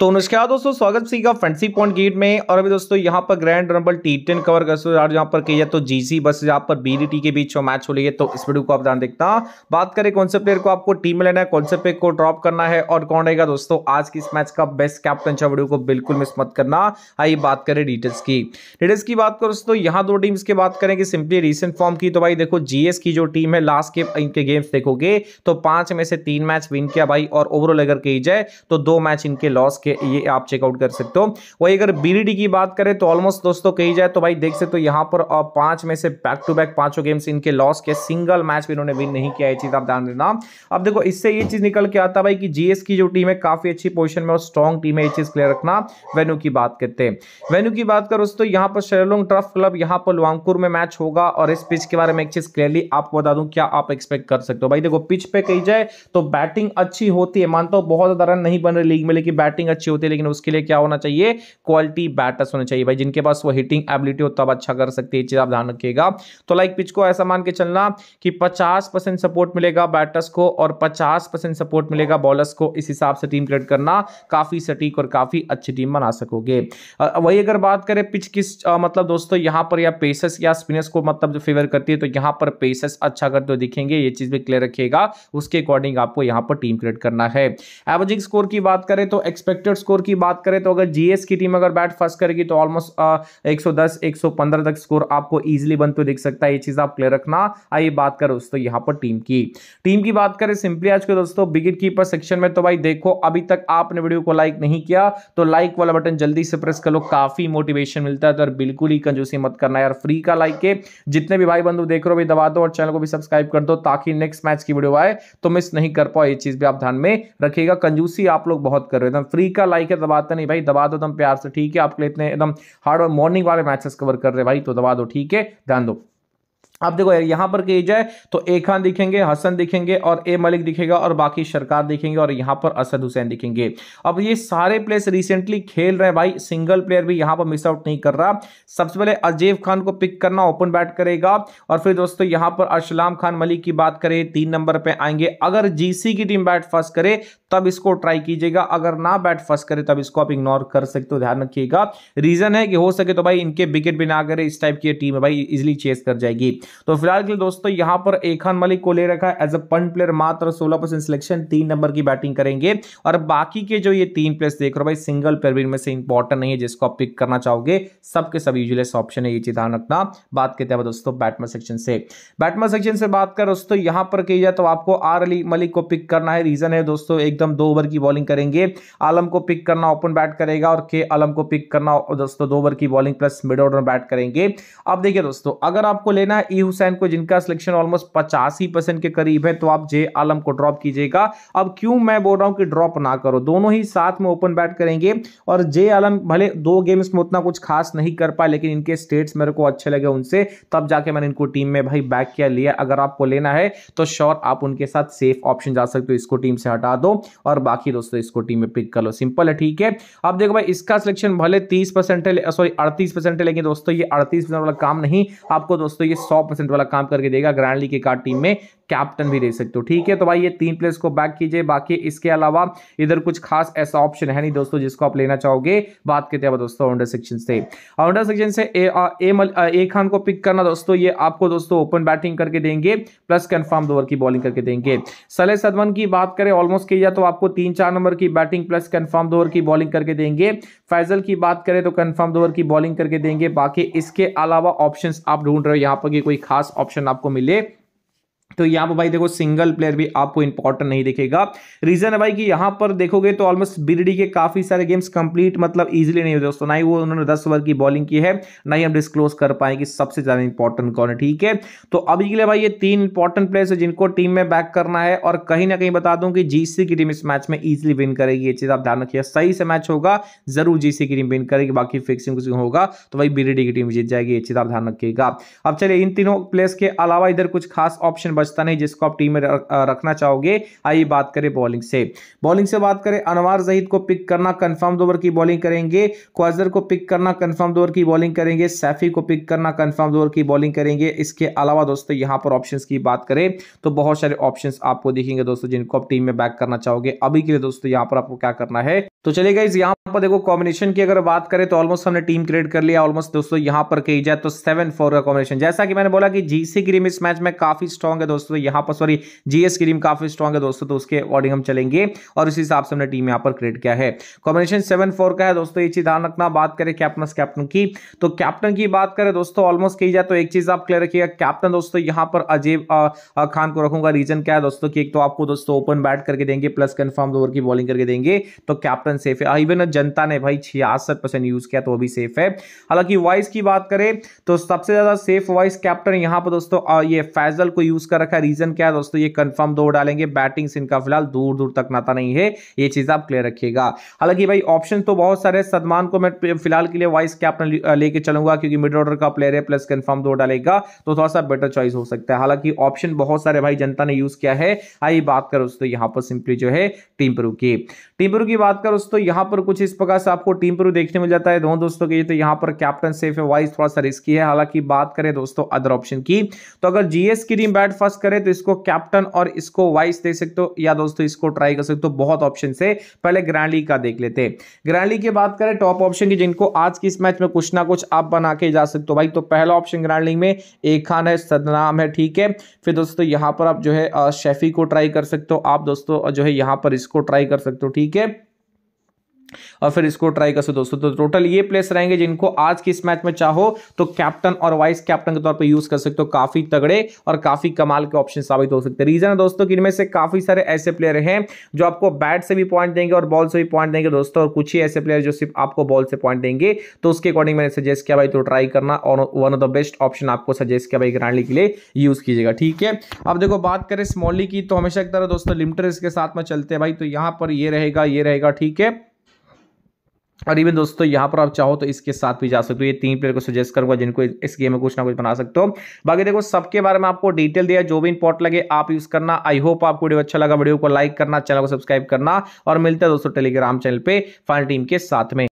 तो नमस्कार दोस्तों स्वागत सी का पॉइंट गेट में और अभी दोस्तों यहाँ पर grand rumble T ten cover कर यहाँ पर किया तो जीसी बस यहाँ पर बीडीटी के बीच मैच हो रही है तो इस वीडियो को आप ध्यान देखता बात करें कौन से प्लेयर को आपको टीम में लेना है कौन से प्लेयर को ड्रॉप करना है और कौन रहेगा दोस्तों आज की इस मैच का बेस्ट कैप्टन वीडियो को बिल्कुल मिस मत करना आइए बात करें डिटेल्स की डिटेल्स की बात करो दोस्तों यहाँ दो टीम्स की बात करें कि सिंपली रिसेंट फॉर्म की तो भाई देखो जीएस की जो टीम है लास्ट के इनके गेम्स देखोगे तो पांच में से तीन मैच विन किया भाई और ओवरऑल अगर कही जाए तो दो मैच इनके लॉस के ये आप चेकआउट कर सकते हो वही अगर बी की बात करें तो ऑलमोस्ट दोस्तों कही जाए तो भाई देख सकते तो यहाँ पर पांच में से बैक टू बैक पांचों गेम्स इनके लॉस के सिंगल मैच भी इन्होंने विन नहीं किया ये चीज़ आप ध्यान देना अब देखो इससे ये चीज़ निकल के आता भाई कि जीएस की जो टीम है काफ़ी अच्छी पोजिशन में और स्ट्रॉन्ग टीम है ये चीज़ क्लियर रखना वेन्यू की बात करते हैं वेन्यू की बात करो दोस्तों यहाँ पर शेरलोंग ट्रफ क्लब यहाँ पर लुआंगपुर में मैच होगा और इस पिच के बारे में एक चीज़ क्लियरली आपको बता दूँ क्या आप एक्सपेक्ट कर सकते हो भाई देखो पिच पे कही जाए तो बैटिंग अच्छी होती है मानता हूँ बहुत ज़्यादा रन नहीं बन रही लीग में लेकिन बैटिंग अच्छी होती है लेकिन उसके लिए क्या होना चाहिए क्वालिटी बैटर्स होने चाहिए भाई जिनके पास वो हिटिंग एबिलिटी हो तब अच्छा कर सकते हैं चीज़ आप ध्यान रखिएगा तो लाइक पिच को ऐसा मान के चलना कि पचास सपोर्ट मिलेगा बैटर्स को और पचास सपोर्ट मिलेगा बॉलर्स को इस हिसाब से टीम क्रिएट करना काफ़ी सटीक और काफ़ी अच्छी टीम बना सकोगे वही अगर बात करें पिच किस मतलब दोस्तों यहां पर या पेसस या स्पिनर्स को मतलब जो फेवर करती है तो यहां पर पेसस अच्छा करते हुए दिखेंगे ये चीज़ भी क्लियर रखिएगा उसके अकॉर्डिंग आपको यहां पर टीम क्रिएट करना है एवरेजिंग स्कोर की बात करें तो एक्सपेक्ट एक्सपेक्टेड स्कोर की बात करें तो अगर जीएस की टीम अगर बैट फर्स्ट करेगी तो ऑलमोस्ट एक 110 115 तक स्कोर आपको इजीली बनते तो दिख सकता है ये चीज आप क्लियर रखना आइए बात करें दोस्तों यहाँ पर टीम की टीम की बात करें सिंपली आज के दोस्तों विकेट कीपर सेक्शन में तो भाई देखो अभी तक आपने वीडियो को लाइक नहीं किया तो लाइक वाला बटन जल्दी से प्रेस कर लो काफी मोटिवेशन मिलता है तो बिल्कुल ही कंजूसी मत करना यार फ्री का लाइक के जितने भी भाई बंधु देख रहे हो भी दबा दो और चैनल को भी सब्सक्राइब कर दो ताकि नेक्स्ट मैच की वीडियो आए तो मिस नहीं कर पाओ ये चीज भी आप ध्यान में रखिएगा कंजूसी आप लोग बहुत कर रहे हो फ्री का लाइक है दबाते तो नहीं भाई दबा दो एकदम प्यार से ठीक है आपके लिए इतने एकदम हार्ड और मॉर्निंग वाले मैचेस कवर कर रहे भाई तो दबा दो ठीक है ध्यान दो आप देखो यहाँ पर कही जाए तो ए खान दिखेंगे हसन दिखेंगे और ए मलिक दिखेगा और बाकी सरकार दिखेंगे और यहाँ पर असद हुसैन दिखेंगे अब ये सारे प्लेयर्स रिसेंटली खेल रहे हैं भाई सिंगल प्लेयर भी यहाँ पर मिस आउट नहीं कर रहा सबसे पहले अजेब खान को पिक करना ओपन बैट करेगा और फिर दोस्तों यहाँ पर अशलाम खान मलिक की बात करें तीन नंबर पर आएंगे अगर जीसी की टीम बैट फर्स्ट करे तब इसको ट्राई कीजिएगा अगर ना बैट फर्स्ट करे तब इसको आप इग्नोर कर सकते हो ध्यान रखिएगा रीजन है कि हो सके तो भाई इनके विकेट भी ना करे इस टाइप की टीम है भाई इजिली चेस कर जाएगी तो फिलहाल के लिए दोस्तों यहां पर एखान मलिक को ले रखा है एज अ पंट प्लेयर मात्र सोलह परसेंट सिलेक्शन तीन नंबर की बैटिंग करेंगे और बाकी के जो ये तीन प्लेयर्स देख रहे हो भाई सिंगल प्लेयर भी इनमें से इंपॉर्टेंट नहीं है जिसको आप पिक करना चाहोगे सबके सब यूजलेस ऑप्शन है ये चीज ध्यान रखना बात करते हैं दोस्तों बैटमैन सेक्शन से बैटमैन सेक्शन से बात कर दोस्तों यहां पर की जाए तो आपको आर अली मलिक को पिक करना है रीजन है दोस्तों एकदम दो ओवर की बॉलिंग करेंगे आलम को पिक करना ओपन बैट करेगा और के आलम को पिक करना दोस्तों दो ओवर की bowling plus mid order bat करेंगे अब देखिए दोस्तों अगर आपको लेना है ए हुसैन को जिनका सिलेक्शन ऑलमोस्ट पचासी परसेंट के करीब है तो आप जे आलम को ड्रॉप कीजिएगा अब क्यों मैं बोल रहा हूं कि ड्रॉप ना करो दोनों ही साथ में ओपन बैट करेंगे और जे आलम भले दो गेम्स में उतना कुछ खास नहीं कर पाए लेकिन इनके स्टेट्स मेरे को अच्छे लगे उनसे तब जाके मैंने इनको टीम में भाई बैक किया लिया अगर आपको लेना है तो श्योर आप उनके साथ सेफ ऑप्शन जा सकते हो इसको टीम से हटा दो और बाकी दोस्तों इसको टीम में पिक कर लो सिंपल है ठीक है अब देखो भाई इसका सिलेक्शन भले तीस परसेंट है सॉरी अड़तीस परसेंट है लेकिन दोस्तों ये अड़तीस परसेंट वाला काम नहीं आपको दोस्तों ये सौ परसेंट वाला काम करके देगा ग्रांडली के कार्ड टीम में कैप्टन भी दे सकते हो ठीक है तो भाई ये तीन प्लेयर्स को बैक कीजिए बाकी इसके अलावा इधर कुछ खास ऐसा ऑप्शन है नहीं दोस्तों जिसको आप लेना चाहोगे बात करते हैं दोस्तों अंडर सेक्शन से अंडर सेक्शन से ए, आ, ए, मल, आ, ए खान को पिक करना दोस्तों ये आपको दोस्तों ओपन बैटिंग करके देंगे प्लस कन्फर्म ओवर की बॉलिंग करके देंगे सले सदमन की बात करें ऑलमोस्ट किया तो आपको तीन चार नंबर की बैटिंग प्लस कन्फर्म ओवर की बॉलिंग करके देंगे फैजल की बात करें तो कन्फर्म ओवर की बॉलिंग करके देंगे बाकी इसके अलावा ऑप्शन आप ढूंढ रहे हो यहाँ पर कोई खास ऑप्शन आपको मिले तो यहाँ पर भाई देखो सिंगल प्लेयर भी आपको इंपॉर्टेंट नहीं दिखेगा रीजन है भाई कि यहाँ पर देखोगे तो ऑलमोस्ट बीरडी के काफी सारे गेम्स कंप्लीट मतलब इजीली नहीं हुए दोस्तों ना ही वो उन्होंने दस ओवर की बॉलिंग की है ना ही हम डिस्क्लोज कर पाए कि सबसे ज्यादा इंपॉर्टेंट कौन है ठीक है तो अभी के लिए भाई ये तीन इंपॉर्टेंट प्लेयर्स है जिनको टीम में बैक करना है और कहीं ना कहीं बता दूं कि जीसी की टीम इस मैच में ईजिली विन करेगी ये चीज आप ध्यान रखिए सही से मैच होगा जरूर जीसी की टीम विन करेगी बाकी फिक्सिंग कुछ होगा तो भाई बीरडी की टीम जीत जाएगी ये चीज आप ध्यान रखिएगा अब चलिए इन तीनों प्लेयर्स के अलावा इधर कुछ खास ऑप्शन बचता नहीं जिसको आप टीम में रखना चाहोगे आइए बात करें बॉलिंग से बॉलिंग से बात करें अनवर जहीद को पिक करना कन्फर्म दोवर की बॉलिंग करेंगे क्वाजर को पिक करना कन्फर्म दोवर की बॉलिंग करेंगे सैफी को पिक करना कन्फर्म दोवर की बॉलिंग करेंगे इसके अलावा दोस्तों यहाँ पर ऑप्शन की बात करें तो बहुत सारे ऑप्शन आपको दिखेंगे दोस्तों जिनको आप टीम में बैक करना चाहोगे अभी के लिए दोस्तों यहाँ पर आपको क्या करना है तो चलिए गाइज यहाँ पर देखो कॉम्बिनेशन की अगर बात करें तो ऑलमोस्ट हमने टीम क्रिएट कर लिया ऑलमोस्ट दोस्तों यहाँ पर कही जाए तो सेवन फोर का कॉम्बिनेशन जैसा कि मैंने बोला कि जीसी की इस मैच में काफी स्ट्रॉग है दोस्तों यहाँ पर सॉरी जीएस की टीम काफी स्ट्रॉग है दोस्तों तो उसके अकॉर्डिंग हम चलेंगे और उसी हिसाब से हमने टीम यहाँ पर क्रिएट किया है कॉम्बिनेशन सेवन का है दोस्तों ये चीज ध्यान रखना बात करें कैप्टन कैप्टन की तो कैप्टन की बात करें दोस्तों ऑलमोस्ट कही जाए तो एक चीज आप क्लियर रखिएगा कैप्टन दोस्तों यहाँ पर अजीब खान को रखूंगा रीजन क्या है दोस्तों की एक तो आपको दोस्तों ओपन बैट करके देंगे प्लस कन्फर्म ओवर की बॉलिंग करके देंगे तो कैप्टन परसेंट सेफ है इवन जनता ने भाई छियासठ परसेंट यूज किया तो अभी सेफ है हालांकि वॉइस की बात करें तो सबसे ज्यादा सेफ वॉइस कैप्टन यहां पर दोस्तों ये फैजल को यूज कर रखा है रीजन क्या है दोस्तों ये कंफर्म दो डालेंगे बैटिंग से इनका फिलहाल दूर दूर तक नाता नहीं है ये चीज आप क्लियर रखिएगा हालांकि भाई ऑप्शन तो बहुत सारे सदमान को मैं फिलहाल के लिए वाइस कैप्टन लेके चलूंगा क्योंकि मिड ऑर्डर का प्लेयर है प्लस कंफर्म दो डालेगा तो थोड़ा सा बेटर चॉइस हो सकता है हालांकि ऑप्शन बहुत सारे भाई जनता ने यूज किया है आई बात करो दोस्तों यहां पर सिंपली जो है टीम प्रू की टीम प्रू की बात करो दोस्तों यहाँ पर कुछ इस प्रकार से आपको टीम पर देखने मिल जाता है दोनों दोस्तों के तो यहाँ पर कैप्टन सेफ है वाइज थोड़ा सा रिस्की है हालांकि बात करें दोस्तों अदर ऑप्शन की तो अगर जीएस की टीम बैट फर्स्ट करे तो इसको कैप्टन और इसको वाइस दे सकते हो या दोस्तों इसको ट्राई कर सकते हो बहुत ऑप्शन से पहले ग्रैंडली का देख लेते हैं लीग की बात करें टॉप ऑप्शन की जिनको आज की इस मैच में कुछ ना कुछ आप बना के जा सकते हो भाई तो पहला ऑप्शन ग्रैंडली में एक खान है सदनाम है ठीक है फिर दोस्तों यहाँ पर आप जो है शेफी को ट्राई कर सकते हो आप दोस्तों जो है यहाँ पर इसको ट्राई कर सकते हो ठीक है और फिर इसको ट्राई कर सो दोस्तों तो टोटल ये प्लेस रहेंगे जिनको आज की इस मैच में चाहो तो कैप्टन और वाइस कैप्टन के तौर पर यूज कर सकते हो काफी तगड़े और काफी कमाल के ऑप्शन साबित हो सकते हैं रीजन है दोस्तों कि इनमें से काफी सारे ऐसे प्लेयर हैं जो आपको बैट से भी पॉइंट देंगे और बॉल से भी पॉइंट देंगे दोस्तों और कुछ ही ऐसे प्लेयर जो सिर्फ आपको बॉल से पॉइंट देंगे तो उसके अकॉर्डिंग मैंने सजेस्ट किया भाई तो ट्राई करना और one of the best option आपको सजेस्ट किया भाई ग्रांडली के लिए यूज कीजिएगा ठीक है अब देखो बात करें स्मॉली की तो हमेशा एक तरह दोस्तों लिमिटर इसके साथ में चलते हैं भाई तो यहाँ पर ये रहेगा ये रहेगा ठीक है और इवन दोस्तों यहाँ पर आप चाहो तो इसके साथ भी जा सकते हो ये तीन प्लेयर को सजेस्ट करूंगा जिनको इस गेम में कुछ ना कुछ बना सकते हो बाकी देखो सबके बारे में आपको डिटेल दिया जो भी इंपॉर्ट लगे आप यूज करना आई होप आपको वीडियो अच्छा लगा वीडियो को लाइक करना चैनल को सब्सक्राइब करना और मिलता है दोस्तों टेलीग्राम चैनल पर फाइनल टीम के साथ में